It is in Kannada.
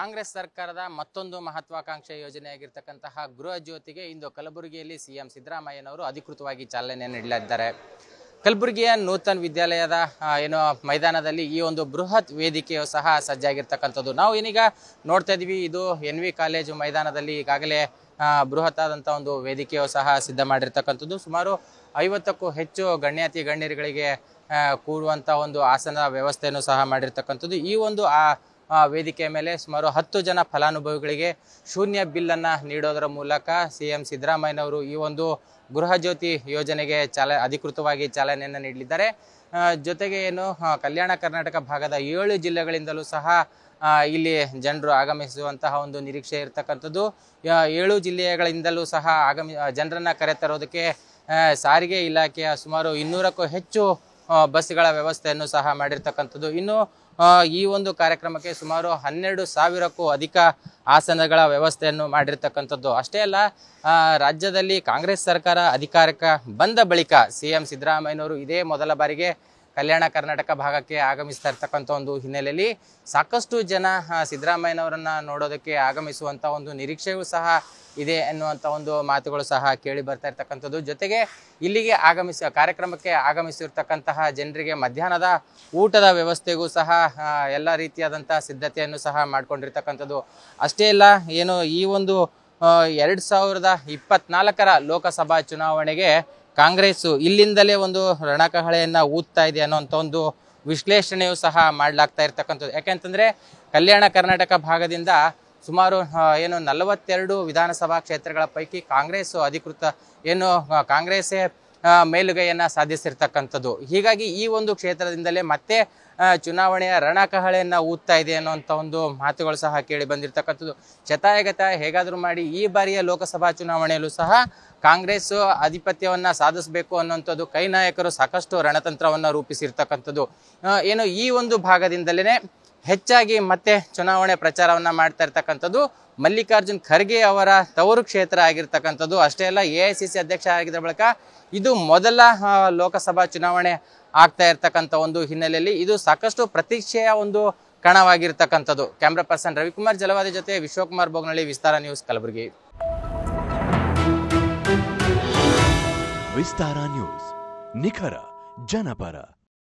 ಕಾಂಗ್ರೆಸ್ ಸರ್ಕಾರದ ಮತ್ತೊಂದು ಮಹತ್ವಾಕಾಂಕ್ಷೆ ಯೋಜನೆಯಾಗಿರ್ತಕ್ಕಂತಹ ಗೃಹ ಜ್ಯೋತಿಗೆ ಇಂದು ಕಲಬುರಗಿಯಲ್ಲಿ ಸಿಎಂ ಸಿದ್ದರಾಮಯ್ಯನವರು ಅಧಿಕೃತವಾಗಿ ಚಾಲನೆ ನೀಡಲಿದ್ದಾರೆ ಕಲಬುರಗಿಯ ನೂತನ ವಿದ್ಯಾಲಯದ ಏನೋ ಮೈದಾನದಲ್ಲಿ ಈ ಒಂದು ಬೃಹತ್ ವೇದಿಕೆಯು ಸಹ ಸಜ್ಜಾಗಿರ್ತಕ್ಕಂಥದ್ದು ನಾವು ಏನೀಗ ನೋಡ್ತಾ ಇದೀವಿ ಇದು ಎನ್ ವಿ ಕಾಲೇಜು ಮೈದಾನದಲ್ಲಿ ಈಗಾಗಲೇ ಬೃಹತ್ ಒಂದು ವೇದಿಕೆಯು ಸಹ ಸಿದ್ಧ ಮಾಡಿರ್ತಕ್ಕಂಥದ್ದು ಸುಮಾರು ಐವತ್ತಕ್ಕೂ ಹೆಚ್ಚು ಗಣ್ಯಾತಿ ಗಣ್ಯರುಗಳಿಗೆ ಕೂರುವಂಥ ಒಂದು ಆಸನ ವ್ಯವಸ್ಥೆಯನ್ನು ಸಹ ಮಾಡಿರ್ತಕ್ಕಂಥದ್ದು ಈ ಒಂದು ಆ ವೇದಿಕೆಯ ಮೇಲೆ ಸುಮಾರು ಹತ್ತು ಜನ ಫಲಾನುಭವಿಗಳಿಗೆ ಶೂನ್ಯ ಬಿಲ್ಲನ್ನು ನೀಡೋದರ ಮೂಲಕ ಸಿ ಎಂ ಸಿದ್ದರಾಮಯ್ಯನವರು ಈ ಒಂದು ಗೃಹ ಜ್ಯೋತಿ ಯೋಜನೆಗೆ ಚಾಲ ಅಧಿಕೃತವಾಗಿ ಚಾಲನೆಯನ್ನು ನೀಡಲಿದ್ದಾರೆ ಜೊತೆಗೆ ಏನು ಕಲ್ಯಾಣ ಕರ್ನಾಟಕ ಭಾಗದ ಏಳು ಜಿಲ್ಲೆಗಳಿಂದಲೂ ಸಹ ಇಲ್ಲಿ ಜನರು ಆಗಮಿಸುವಂತಹ ಒಂದು ನಿರೀಕ್ಷೆ ಇರತಕ್ಕಂಥದ್ದು ಏಳು ಜಿಲ್ಲೆಗಳಿಂದಲೂ ಸಹ ಆಗಮಿ ಜನರನ್ನು ಕರೆತರೋದಕ್ಕೆ ಸಾರಿಗೆ ಇಲಾಖೆಯ ಸುಮಾರು ಇನ್ನೂರಕ್ಕೂ ಹೆಚ್ಚು ಬಸ್ಗಳ ವ್ಯವಸ್ಥೆಯನ್ನು ಸಹ ಮಾಡಿರ್ತಕ್ಕಂಥದ್ದು ಇನ್ನು ಈ ಒಂದು ಕಾರ್ಯಕ್ರಮಕ್ಕೆ ಸುಮಾರು ಹನ್ನೆರಡು ಸಾವಿರಕ್ಕೂ ಅಧಿಕ ಆಸನಗಳ ವ್ಯವಸ್ಥೆಯನ್ನು ಮಾಡಿರ್ತಕ್ಕಂಥದ್ದು ಅಷ್ಟೇ ಅಲ್ಲ ರಾಜ್ಯದಲ್ಲಿ ಕಾಂಗ್ರೆಸ್ ಸರ್ಕಾರ ಅಧಿಕಾರಕ್ಕೆ ಬಂದ ಬಳಿಕ ಸಿ ಎಂ ಸಿದ್ದರಾಮಯ್ಯನವರು ಇದೇ ಮೊದಲ ಬಾರಿಗೆ ಕಲ್ಯಾಣ ಕರ್ನಾಟಕ ಭಾಗಕ್ಕೆ ಆಗಮಿಸ್ತಾ ಇರ್ತಕ್ಕಂಥ ಒಂದು ಹಿನ್ನೆಲೆಯಲ್ಲಿ ಸಾಕಷ್ಟು ಜನ ಸಿದ್ದರಾಮಯ್ಯನವರನ್ನ ನೋಡೋದಕ್ಕೆ ಆಗಮಿಸುವಂತ ಒಂದು ನಿರೀಕ್ಷೆಯೂ ಸಹ ಇದೆ ಎನ್ನುವಂಥ ಒಂದು ಮಾತುಗಳು ಸಹ ಕೇಳಿ ಬರ್ತಾ ಇರ್ತಕ್ಕಂಥದ್ದು ಜೊತೆಗೆ ಇಲ್ಲಿಗೆ ಆಗಮಿಸ ಕಾರ್ಯಕ್ರಮಕ್ಕೆ ಆಗಮಿಸಿರ್ತಕ್ಕಂತಹ ಜನರಿಗೆ ಮಧ್ಯಾಹ್ನದ ಊಟದ ವ್ಯವಸ್ಥೆಗೂ ಸಹ ಎಲ್ಲ ರೀತಿಯಾದಂತಹ ಸಿದ್ಧತೆಯನ್ನು ಸಹ ಮಾಡಿಕೊಂಡಿರ್ತಕ್ಕಂಥದ್ದು ಅಷ್ಟೇ ಅಲ್ಲ ಏನು ಈ ಒಂದು ಎರಡು ಸಾವಿರದ ಇಪ್ಪತ್ನಾಲ್ಕರ ಲೋಕಸಭಾ ಚುನಾವಣೆಗೆ ಕಾಂಗ್ರೆಸ್ಸು ಇಲ್ಲಿಂದಲೇ ಒಂದು ರಣಕಹಳೆಯನ್ನು ಊದ್ತಾ ಇದೆ ಅನ್ನೋಂಥ ಒಂದು ವಿಶ್ಲೇಷಣೆಯು ಸಹ ಮಾಡಲಾಗ್ತಾ ಇರ್ತಕ್ಕಂಥದ್ದು ಯಾಕೆಂತಂದರೆ ಕಲ್ಯಾಣ ಕರ್ನಾಟಕ ಭಾಗದಿಂದ ಸುಮಾರು ಏನು ನಲವತ್ತೆರಡು ವಿಧಾನಸಭಾ ಕ್ಷೇತ್ರಗಳ ಪೈಕಿ ಕಾಂಗ್ರೆಸ್ ಅಧಿಕೃತ ಏನು ಕಾಂಗ್ರೆಸ್ಸೇ ಮೇಲುಗೈಯನ್ನು ಸಾಧಿಸಿರ್ತಕ್ಕಂಥದ್ದು ಹೀಗಾಗಿ ಈ ಒಂದು ಕ್ಷೇತ್ರದಿಂದಲೇ ಮತ್ತೆ ಚುನಾವಣೆಯ ರಣಕಹಳೆಯನ್ನು ಊದ್ತಾ ಇದೆ ಅನ್ನೋಂಥ ಒಂದು ಮಾತುಗಳು ಸಹ ಕೇಳಿ ಬಂದಿರತಕ್ಕಂಥದ್ದು ಶತಾಯಗತ ಹೇಗಾದರೂ ಮಾಡಿ ಈ ಬಾರಿಯ ಲೋಕಸಭಾ ಚುನಾವಣೆಯಲ್ಲೂ ಸಹ ಕಾಂಗ್ರೆಸ್ ಆಧಿಪತ್ಯವನ್ನ ಸಾಧಿಸಬೇಕು ಅನ್ನೋಂಥದ್ದು ಕೈ ನಾಯಕರು ಸಾಕಷ್ಟು ರಣತಂತ್ರವನ್ನು ರೂಪಿಸಿರ್ತಕ್ಕಂಥದ್ದು ಏನು ಈ ಒಂದು ಭಾಗದಿಂದಲೇ ಹೆಚ್ಚಾಗಿ ಮತ್ತೆ ಚುನಾವಣೆ ಪ್ರಚಾರವನ್ನು ಮಾಡ್ತಾ ಇರ್ತಕ್ಕಂಥದ್ದು ಮಲ್ಲಿಕಾರ್ಜುನ್ ಖರ್ಗೆ ಅವರ ತವರು ಕ್ಷೇತ್ರ ಆಗಿರ್ತಕ್ಕಂಥದ್ದು ಅಷ್ಟೇ ಅಲ್ಲ ಎ ಐ ಸಿ ಸಿ ಅಧ್ಯಕ್ಷ ಆಗಿದ್ದ ಬಳಿಕ ಇದು ಮೊದಲ ಲೋಕಸಭಾ ಚುನಾವಣೆ ಆಗ್ತಾ ಇರ್ತಕ್ಕಂಥ ಒಂದು ಹಿನ್ನೆಲೆಯಲ್ಲಿ ಇದು ಸಾಕಷ್ಟು ಪ್ರತೀಕ್ಷೆಯ ಒಂದು ಕಣವಾಗಿರ್ತಕ್ಕಂಥದ್ದು ಕ್ಯಾಮ್ರಾ ಪರ್ಸನ್ ರವಿಕುಮಾರ್ ಜಲವಾದಿ ಜೊತೆ ವಿಶ್ವಕುಮಾರ್ ಬೋಗ್ನಳ್ಳಿ ವಿಸ್ತಾರ ನ್ಯೂಸ್ ಕಲಬುರಗಿ ವಿಸ್ತಾರ ನ್ಯೂಸ್ ನಿಖರ ಜನಪರ